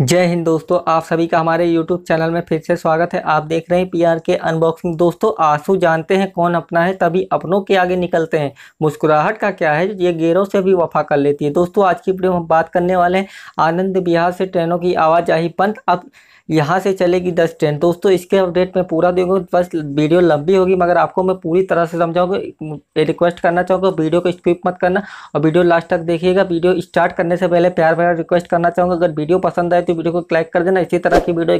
जय हिंद दोस्तों आप सभी का हमारे YouTube चैनल में फिर से स्वागत है आप देख रहे हैं पी के अनबॉक्सिंग दोस्तों आंसू जानते हैं कौन अपना है तभी अपनों के आगे निकलते हैं मुस्कुराहट का क्या है ये गेरों से भी वफा कर लेती है दोस्तों आज की वीडियो में हम बात करने वाले हैं आनंद बिहार से ट्रेनों की आवाजाही बंद अब यहाँ से चलेगी दस ट्रेन दोस्तों इसके अपडेट में पूरा दूंगा बस वीडियो लंबी होगी मगर आपको मैं पूरी तरह से समझाऊंगा रिक्वेस्ट करना चाहूँगा वीडियो को स्किप मत करना और वीडियो लास्ट तक देखिएगा वीडियो स्टार्ट करने से पहले प्यार प्यार रिक्वेस्ट करना चाहूँगा अगर वीडियो पसंद आए तो वीडियो को क्लाइक कर देना इसी तरह की वीडियो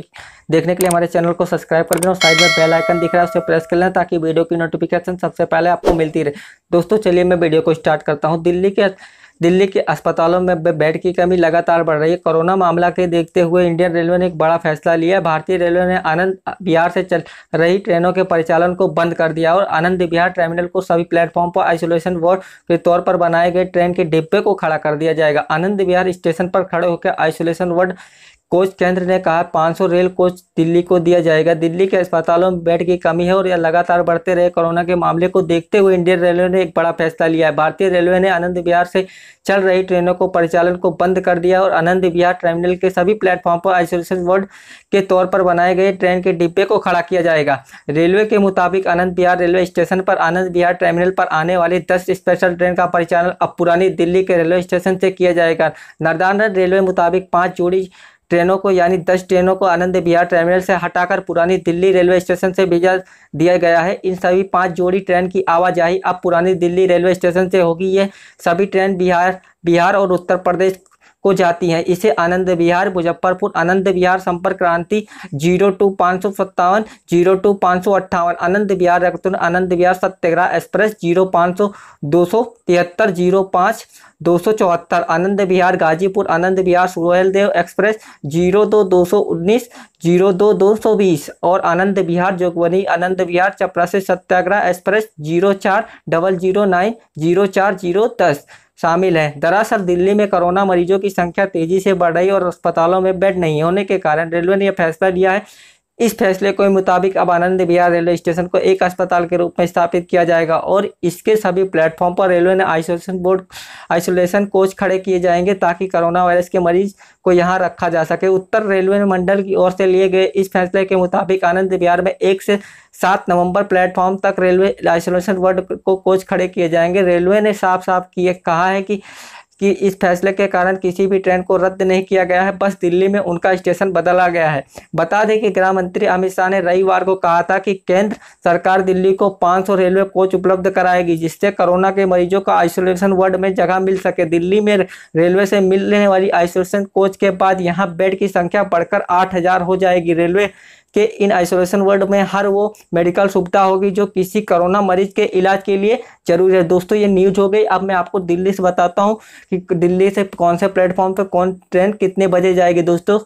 देखने के लिए हमारे चैनल को सब्सक्राइब कर देना और साइड में बेल आइकन दिख रहा है उसे प्रेस कर लेना ताकि वीडियो की नोटिफिकेशन सबसे पहले आपको मिलती रहे दोस्तों चलिए मैं वीडियो को स्टार्ट करता हूँ दिल्ली के दिल्ली के अस्पतालों में बेड की कमी लगातार बढ़ रही है कोरोना मामला के देखते हुए इंडियन रेलवे ने एक बड़ा फैसला लिया भारतीय रेलवे ने आनंद बिहार से चल रही ट्रेनों के परिचालन को बंद कर दिया और आनंद बिहार टर्मिनल को सभी प्लेटफॉर्म पर आइसोलेशन वार्ड के तौर पर बनाए गए ट्रेन के डिब्बे को खड़ा कर दिया जाएगा आनंद बिहार स्टेशन पर खड़े होकर आइसोलेशन वार्ड कोच केंद्र ने कहा 500 रेल कोच दिल्ली को दिया जाएगा दिल्ली के अस्पतालों में बेड की कमी है और यह लगातार बढ़ते रहे कोरोना के मामले को देखते हुए इंडियन रेलवे ने एक बड़ा फैसला लिया है भारतीय रेलवे ने आनंद विहार से चल रही ट्रेनों को परिचालन को बंद कर दिया और आनंद विहार टर्मिनल के सभी प्लेटफॉर्म पर आइसोलेशन वार्ड के तौर पर बनाए गए ट्रेन के डिब्बे को खड़ा किया जाएगा रेलवे के मुताबिक आनंद विहार रेलवे स्टेशन पर आनंद विहार टर्मिनल पर आने वाली दस स्पेशल ट्रेन का परिचालन अब पुरानी दिल्ली के रेलवे स्टेशन से किया जाएगा नर्दान रेलवे मुताबिक पाँच जोड़ी ट्रेनों को यानी दस ट्रेनों को आनंद बिहार टर्मिनल से हटाकर पुरानी दिल्ली रेलवे स्टेशन से भेजा दिया गया है इन सभी पांच जोड़ी ट्रेन की आवाजाही अब पुरानी दिल्ली रेलवे स्टेशन से होगी ये सभी ट्रेन बिहार बिहार और उत्तर प्रदेश को जाती है इसे आनंद विहार मुजफ्फरपुर आनंद विहार संपर्क क्रांति जीरो टू पाँच सौ सत्तावन जीरो टू पाँच सौ अट्ठावन आनंद विहार रक्तुन आनंद विहार सत्याग्रह एक्सप्रेस जीरो पाँच सौ दो सौ तिहत्तर जीरो पाँच दो सौ चौहत्तर आनंद विहार गाजीपुर आनंद विहार सुहेलदेव एक्सप्रेस जीरो दो दो सौ उन्नीस जीरो दो दो सौ बीस और आनंद विहार जोगवनी आनंद विहार चपरासी सत्याग्रह एक्सप्रेस जीरो चार डबल जीरो नाइन जीरो चार जीरो दस शामिल है दरअसल दिल्ली में कोरोना मरीजों की संख्या तेजी से बढ़ रही और अस्पतालों में बेड नहीं होने के कारण रेलवे ने यह फैसला लिया है इस फैसले के मुताबिक अब आनंद बिहार रेलवे स्टेशन को एक अस्पताल के रूप में स्थापित किया जाएगा और इसके सभी प्लेटफॉर्म पर रेलवे ने आइसोलेशन बोर्ड आइसोलेशन कोच खड़े किए जाएंगे ताकि कोरोना वायरस के मरीज को यहां रखा जा सके उत्तर रेलवे मंडल की ओर से लिए गए इस फैसले के मुताबिक आनंद बिहार में एक से सात नवंबर प्लेटफॉर्म तक रेलवे आइसोलेशन वार्ड को कोच खड़े किए जाएंगे रेलवे ने साफ साफ किए कहा है कि कि इस फैसले के कारण किसी भी ट्रेन को रद्द नहीं किया गया है बस दिल्ली में उनका स्टेशन बदला गया है बता दें कि गृह मंत्री अमित शाह ने रविवार को कहा था कि केंद्र सरकार दिल्ली को 500 रेलवे कोच उपलब्ध कराएगी जिससे कोरोना के मरीजों का आइसोलेशन वार्ड में जगह मिल सके दिल्ली में रेलवे से मिलने वाली आइसोलेशन कोच के बाद यहाँ बेड की संख्या बढ़कर आठ हो जाएगी रेलवे कि इन आइसोलेशन वार्ड में हर वो मेडिकल सुविधा होगी जो किसी कोरोना मरीज के इलाज के लिए जरूरी है दोस्तों ये न्यूज हो गई अब मैं आपको दिल्ली से बताता हूँ कि दिल्ली से कौन से प्लेटफॉर्म पर कौन ट्रेन कितने बजे जाएगी दोस्तों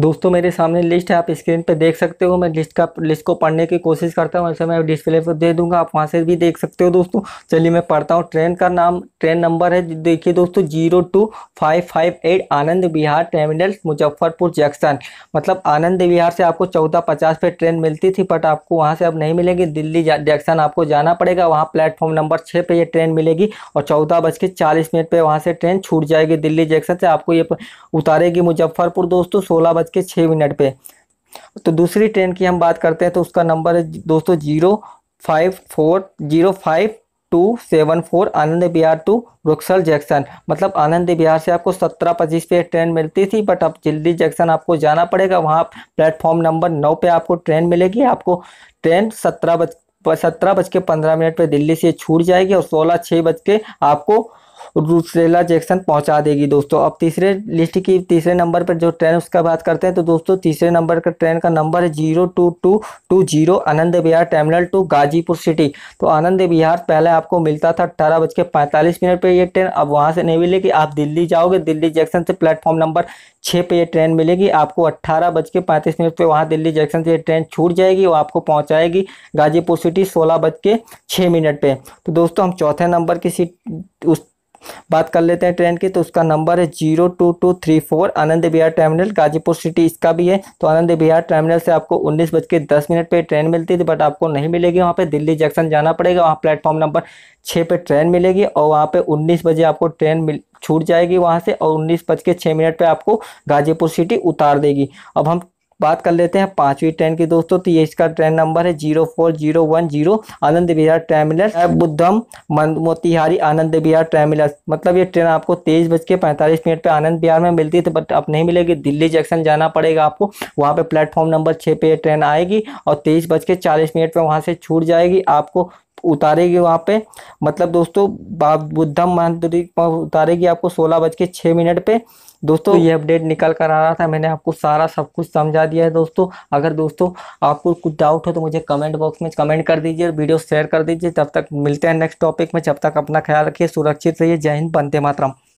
दोस्तों मेरे सामने लिस्ट है आप स्क्रीन पर देख सकते हो मैं लिस्ट का लिस्ट को पढ़ने की कोशिश करता हूँ ऐसे मैं डिस्प्ले पर दे दूंगा आप वहाँ से भी देख सकते हो दोस्तों चलिए मैं पढ़ता हूँ ट्रेन का नाम ट्रेन नंबर है देखिए दोस्तों zero two five five eight Anand Vihar terminal Muzaffarpur junction मतलब आनंद विहार से आपको चौदह पचास ट्रेन मिलती थी बट आपको वहाँ से अब नहीं मिलेगी दिल्ली जंक्शन आपको जाना पड़ेगा वहाँ प्लेटफॉर्म नंबर छः पर यह ट्रेन मिलेगी और चौदह बज के चालीस मिनट पर वहाँ से ट्रेन छूट जाएगी दिल्ली जंक्शन से आपको ये उतारेगी मुजफ्फरपुर दोस्तों सोलह बज के छः मिनट पर तो दूसरी ट्रेन की हम बात करते हैं तो उसका नंबर है दोस्तों zero five four zero five two seven four Anand Vihar to Raxaul junction मतलब आनंद बिहार से आपको सत्रह पच्चीस पे ट्रेन मिलती थी बट अब जल्दी जैक्सन आपको जाना पड़ेगा वहाँ प्लेटफॉर्म नंबर नौ पे आपको ट्रेन मिलेगी आपको ट्रेन सत्रह बज सत्रह बज के पंद्रह मिनट पर दिल्ली से छूट जाएगी और सोलह छः बज के आपको रूसरेला जैक्सन पहुंचा देगी दोस्तों अब तीसरे लिस्ट की तीसरे नंबर पर जो ट्रेन उसका बात करते हैं तो दोस्तों तीसरे नंबर का ट्रेन का नंबर है zero two two two zero Anand Vihar terminal to Ghazipur city तो आनंद बिहार पहले आपको मिलता था अट्ठारह बज के पैंतालीस मिनट पर यह ट्रेन अब वहाँ से नहीं मिलेगी आप दिल्ली जाओगे दिल्ली जैक्सन से प्लेटफॉर्म नंबर छः पर यह ट्रेन मिलेगी आपको अट्ठारह बज के पैंतीस मिनट पर वहाँ दिल्ली जंक्शन से ये ट्रेन छूट जाएगी और आपको पहुँचाएगी गाजीपुर सिटी सोलह बज के छः मिनट पर तो दोस्तों हम चौथे नंबर की सीट उस बात कर लेते हैं ट्रेन की तो उसका नंबर है zero two two three four Anand Vihar terminal Ghazipur city इसका भी है तो आनंद बिहार टर्मिनल से आपको उन्नीस बज के दस मिनट पर ट्रेन मिलती थी बट आपको नहीं मिलेगी वहाँ पर दिल्ली जंक्शन जाना पड़ेगा वहाँ प्लेटफॉर्म नंबर छः पे ट्रेन मिलेगी और वहाँ पे उन्नीस बजे आपको ट्रेन मिल छूट जाएगी वहाँ से और उन्नीस बज के छः मिनट पर आपको गाजीपुर सिटी उतार देगी अब हम बात कर लेते हैं पांचवी ट्रेन की दोस्तों तो ये इसका ट्रेन नंबर है zero four zero one zero Anand Vihar terminal बुद्धम मोतिहारी आनंद विहार ट्रेमिलर मतलब ये ट्रेन आपको तेईस बज के पैंतालीस मिनट पर आनंद विहार में मिलती थी तो बट अब नहीं मिलेगी दिल्ली जंक्शन जाना पड़ेगा आपको वहाँ पर प्लेटफॉर्म नंबर छः पे ट्रेन आएगी और तेईस बज के चालीस मिनट पर वहाँ से छूट जाएगी आपको उतारेगी वहाँ पे मतलब दोस्तों बुद्धम मांतरिक उतारेगी आपको सोलह बज के छः मिनट पे दोस्तों तो- ये अपडेट निकल कर आ रहा था मैंने आपको सारा सब कुछ समझा दिया है दोस्तों अगर दोस्तों आपको कुछ डाउट हो तो मुझे कमेंट बॉक्स में कमेंट कर दीजिए वीडियो शेयर कर दीजिए तब तक मिलते हैं नेक्स्ट टॉपिक में जब तक अपना ख्याल रखिए सुरक्षित रहिए जय हिंद बनते मातरम